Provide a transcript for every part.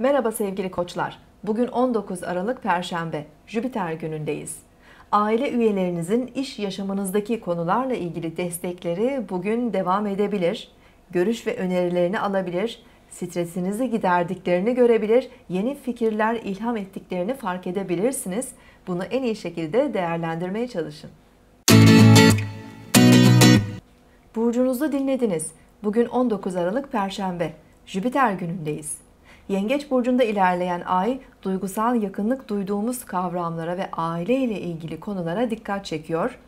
Merhaba sevgili koçlar. Bugün 19 Aralık Perşembe, Jüpiter günündeyiz. Aile üyelerinizin iş yaşamınızdaki konularla ilgili destekleri bugün devam edebilir. Görüş ve önerilerini alabilir, stresinizi giderdiklerini görebilir, yeni fikirler ilham ettiklerini fark edebilirsiniz. Bunu en iyi şekilde değerlendirmeye çalışın. Burcunuzu dinlediniz. Bugün 19 Aralık Perşembe. Jüpiter günündeyiz. Yengeç burcunda ilerleyen ay duygusal yakınlık duyduğumuz kavramlara ve aile ile ilgili konulara dikkat çekiyor.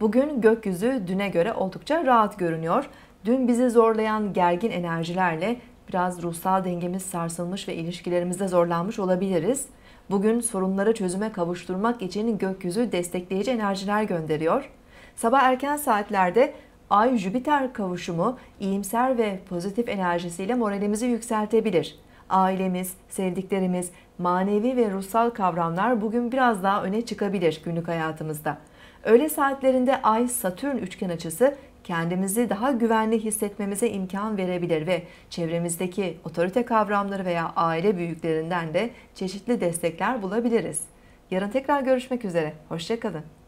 Bugün gökyüzü düne göre oldukça rahat görünüyor. Dün bizi zorlayan gergin enerjilerle biraz ruhsal dengemiz sarsılmış ve ilişkilerimizde zorlanmış olabiliriz. Bugün sorunları çözüme kavuşturmak için gökyüzü destekleyici enerjiler gönderiyor. Sabah erken saatlerde Ay-Jüpiter kavuşumu iyimser ve pozitif enerjisiyle moralimizi yükseltebilir ailemiz, sevdiklerimiz, manevi ve ruhsal kavramlar bugün biraz daha öne çıkabilir günlük hayatımızda. Öğle saatlerinde Ay Satürn üçgen açısı kendimizi daha güvenli hissetmemize imkan verebilir ve çevremizdeki otorite kavramları veya aile büyüklerinden de çeşitli destekler bulabiliriz. Yarın tekrar görüşmek üzere. Hoşçakalın.